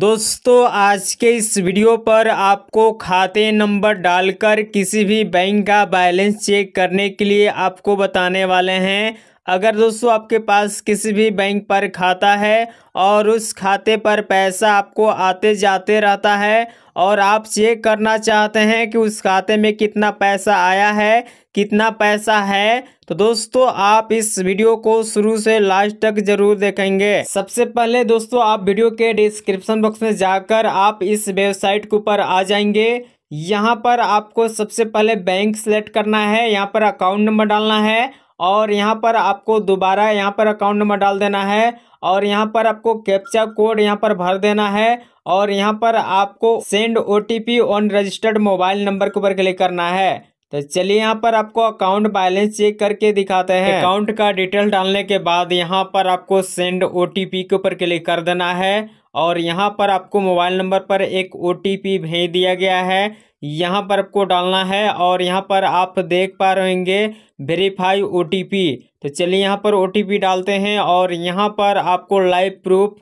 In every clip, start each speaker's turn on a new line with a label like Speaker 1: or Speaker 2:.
Speaker 1: दोस्तों आज के इस वीडियो पर आपको खाते नंबर डालकर किसी भी बैंक का बैलेंस चेक करने के लिए आपको बताने वाले हैं अगर दोस्तों आपके पास किसी भी बैंक पर खाता है और उस खाते पर पैसा आपको आते जाते रहता है और आप चेक करना चाहते हैं कि उस खाते में कितना पैसा आया है कितना पैसा है तो दोस्तों आप इस वीडियो को शुरू से लास्ट तक जरूर देखेंगे सबसे पहले दोस्तों आप वीडियो के डिस्क्रिप्शन बॉक्स में जाकर आप इस वेबसाइट के ऊपर आ जाएंगे यहाँ पर आपको सबसे पहले बैंक सेलेक्ट करना है यहाँ पर अकाउंट नंबर डालना है और यहाँ पर आपको दोबारा यहाँ पर अकाउंट नंबर डाल देना है और यहाँ पर आपको कैप्चा कोड यहाँ पर भर देना है और यहाँ पर आपको send O on registered mobile number के ऊपर क्लिक करना है तो चलिए यहाँ पर आपको अकाउंट बैलेंस चेक करके दिखाते हैं अकाउंट का डिटेल डालने के बाद यहाँ पर आपको सेंड ओ के ऊपर क्लिक कर देना है और यहाँ पर आपको मोबाइल नंबर पर एक ओ भेज दिया गया है यहाँ पर आपको डालना है और यहाँ पर आप देख पा रहे होंगे वेरीफाई ओ तो चलिए यहाँ पर ओ डालते हैं और यहाँ पर आपको लाइव प्रूफ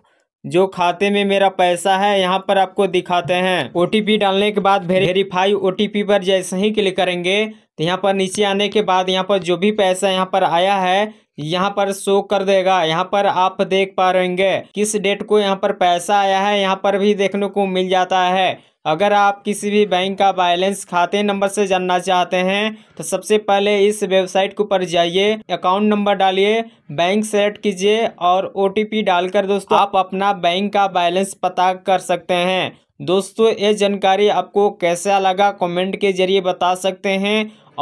Speaker 1: जो खाते में मेरा पैसा है यहाँ पर आपको दिखाते हैं ओ डालने के बाद वेरीफाई ओ पर जैसे ही क्लिक करेंगे तो यहाँ पर नीचे आने के बाद यहाँ पर जो भी पैसा यहाँ पर आया है यहाँ पर शो कर देगा यहाँ पर आप देख पा रहेंगे किस डेट को यहाँ पर पैसा आया है यहाँ पर भी देखने को मिल जाता है अगर आप किसी भी बैंक का बैलेंस खाते नंबर से जानना चाहते हैं तो सबसे पहले इस वेबसाइट के ऊपर जाइए अकाउंट नंबर डालिए बैंक सेलेक्ट कीजिए और ओ डालकर दोस्तों आप अपना बैंक का बैलेंस पता कर सकते हैं दोस्तों ये जानकारी आपको कैसा लगा कमेंट के जरिए बता सकते हैं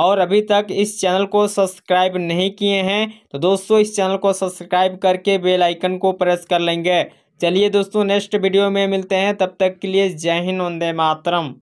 Speaker 1: और अभी तक इस चैनल को सब्सक्राइब नहीं किए हैं तो दोस्तों इस चैनल को सब्सक्राइब करके बेल आइकन को प्रेस कर लेंगे चलिए दोस्तों नेक्स्ट वीडियो में मिलते हैं तब तक के लिए जय हिंद वंदे मातरम